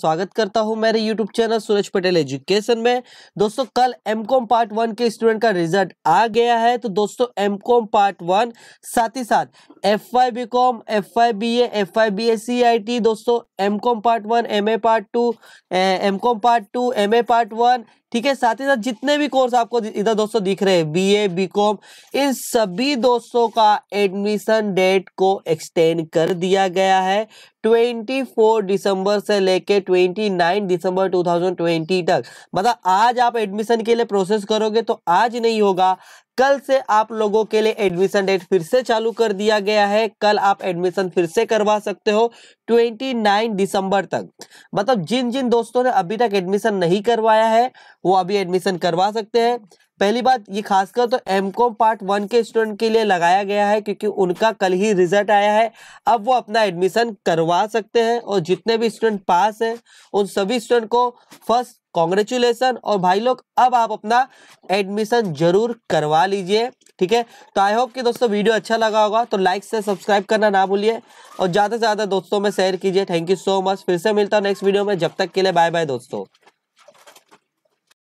स्वागत करता हूं मेरे YouTube channel Suraj Patel education में दोस्तों कल एम कॉम पार्ट वन के स्टूडेंट का रिजल्ट आ गया है तो दोस्तों एम कॉम पार्ट वन साथ ही साथ F I B com F I B A F I B S C I T दोस्तों M com part one M A part two M com part two M A part one ठीक है साथ ही साथ जितने भी course आपको इधर दोस्तों दिख रहे हैं बी ए बी कॉम इन सभी दोस्तों का एडमिशन डेट को एक्सटेंड कर दिया गया है 24 दिसंबर से लेके 29 दिसंबर 2020 तक मतलब आज आप एडमिशन के लिए प्रोसेस करोगे तो आज नहीं होगा कल से आप लोगों के लिए एडमिशन डेट फिर से चालू कर दिया गया है कल आप एडमिशन फिर से करवा सकते हो 29 दिसंबर तक मतलब जिन जिन दोस्तों ने अभी तक एडमिशन नहीं करवाया है वो अभी एडमिशन करवा सकते हैं पहली बात ये खासकर तो एम कॉम पार्ट वन के स्टूडेंट के लिए लगाया गया है क्योंकि उनका कल ही रिजल्ट आया है अब वो अपना एडमिशन करवा सकते हैं और जितने भी स्टूडेंट पास हैं उन सभी स्टूडेंट को फर्स्ट कॉन्ग्रेचुलेसन और भाई लोग अब आप अपना एडमिशन जरूर करवा लीजिए ठीक है तो आई होप कि दोस्तों वीडियो अच्छा लगा होगा तो लाइक से सब्सक्राइब करना ना भूलिए और ज़्यादा से ज़्यादा दोस्तों में शेयर कीजिए थैंक यू सो मच फिर से मिलता हूँ नेक्स्ट वीडियो में जब तक के लिए बाय बाय दोस्तों